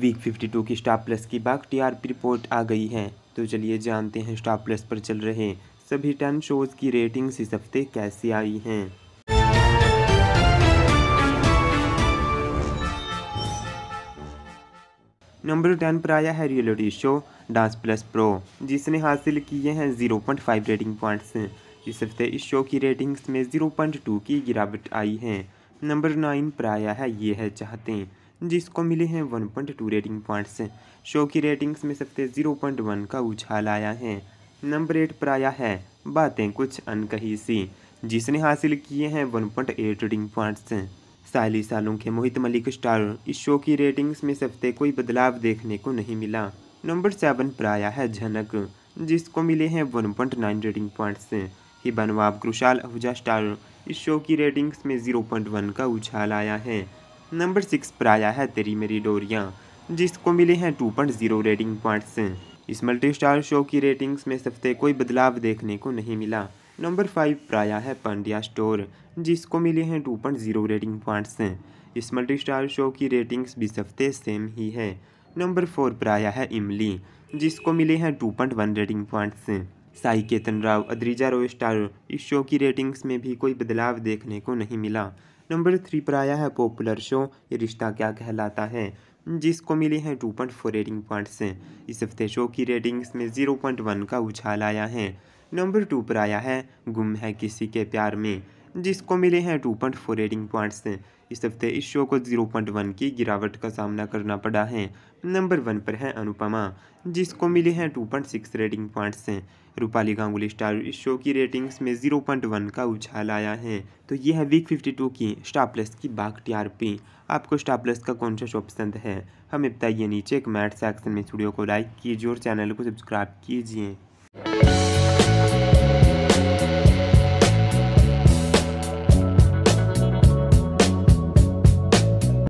week 52 की star plus की बाग TRP report आ गई है तो चलिए जानते हैं स्टार प्लस पर चल रहे सभी टेन शोज़ की रेटिंग्स इस हफ्ते कैसी आई हैं नंबर टेन पर आया है reality show dance plus pro जिसने हासिल किए हैं zero point five rating points इस हफ्ते इस शो की रेटिंग्स में जीरो पॉइंट टू की गिरावट आई है नंबर नाइन पर आया है ये है चाहते जिसको मिले हैं one point two rating points show की रेटिंग्स में सबसे जीरो पॉइंट वन का उछाल आया है नंबर एट पर आया है बातें कुछ अनकही सी जिसने हासिल किए हैं one point eight rating points साली सालों के मोहित मलिक स्टार इस शो की रेटिंग्स में सबसे कोई बदलाव देखने को नहीं मिला नंबर सेवन पर आया है झनक जिसको मिले हैं one point nine rating points Hiba Nawab Krushal Ahuja star इस शो की रेटिंग्स में जीरो पॉइंट वन का उछाल आया है नंबर सिक्स पर आया है तेरी मेरी डोरियाँ जिसको मिले हैं two point zero rating points इस मल्टी स्टार शो की रेटिंग्स में सबसे कोई बदलाव देखने को नहीं मिला नंबर फाइव पर आया है पांड्या स्टोर जिसको मिले हैं two point zero rating points इस मल्टी स्टार शो की रेटिंग्स भी सबसे सेम ही है नंबर फोर पर आया है इमली जिसको मिले हैं two point one rating points Sai Ketan Rao Adrija Roy star इस शो की रेटिंग्स में भी कोई बदलाव देखने को नहीं मिला नंबर थ्री पर आया है पॉपुलर शो ये रिश्ता क्या कहलाता है जिसको मिली है two point four rating points इस हफ्ते शो की रेटिंग्स में जीरो पॉइंट वन का उछाल आया है नंबर टू पर आया है गुम है किसी के प्यार में जिसको मिले हैं two point four rating points इस हफ्ते इस शो को जीरो पॉइंट वन की गिरावट का सामना करना पड़ा है नंबर वन पर है अनुपमा जिसको मिले हैं two point six rating points Rupali Ganguly star इस शो की रेटिंग्स में जीरो पॉइंट वन का उछाल आया है तो यह है वीक फिफ्टी टू की स्टार प्लस की बाघ पी आपको स्टार प्लस का कौन सा शो पसंद है हमें बताइए नीचे कमेंट सेक्शन में स्टूडियो को लाइक कीजिए और चैनल को सब्सक्राइब कीजिए